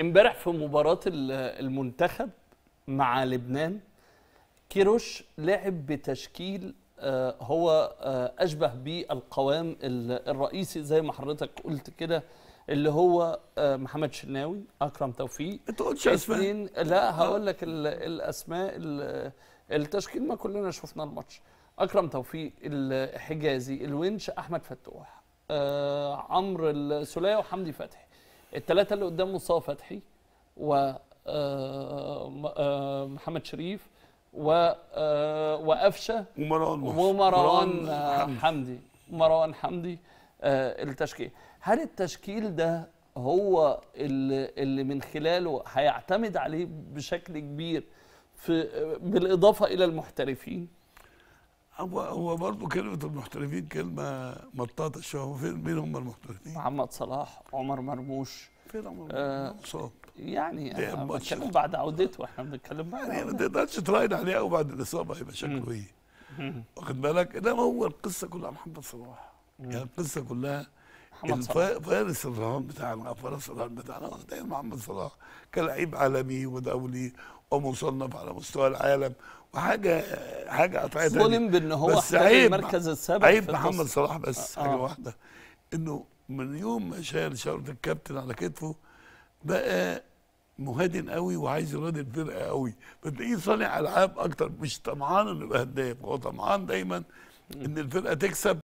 امبارح في مباراة المنتخب مع لبنان كيروش لعب بتشكيل آه، هو آه، أشبه بالقوام الرئيسي زي ما حضرتك قلت كده اللي هو آه، محمد شناوي أكرم توفيق أنت قلتش أسماء لا هقول لك الأسماء التشكيل ما كلنا شفنا الماتش أكرم توفيق الحجازي الونش أحمد فتوح عمرو السولية وحمدي فتحي الثلاثه اللي قدام مصطفى فتحي و آه، آه، محمد شريف و آه، وقفشه ومروان ومروان حمدي مروان حمدي التشكيل هل التشكيل ده هو اللي, اللي من خلاله هيعتمد عليه بشكل كبير في بالاضافه الى المحترفين هو هو برضه كلمة المحترفين كلمة مطاطة شوية هو فين مين هم المحترفين؟ محمد صلاح، عمر مرموش فين عمر آه مرموش؟ يعني انا بتكلم بعد عودته احنا بنتكلم بعد يعني ما تقدرش تراهن عليه قوي بعد الإصابة هيبقى شكله إيه؟ واخد بالك؟ إنما هو القصة كلها محمد صلاح يعني القصة كلها فارس الرهان بتاعنا فارس الرهان بتاعنا دايما محمد صلاح كلاعب عالمي ودولي ومصنف على مستوى العالم وحاجه حاجه قطعيه يعني. ظلم بان هو احتاج المركز السابع عيب محمد صلاح بس آه. حاجه واحده انه من يوم ما شال شارة الكابتن على كتفه بقى مهادن قوي وعايز يراد الفرقه قوي فتلاقيه صانع العاب اكتر مش طمعان انه يبقى هداف هو طمعان دايما ان الفرقه تكسب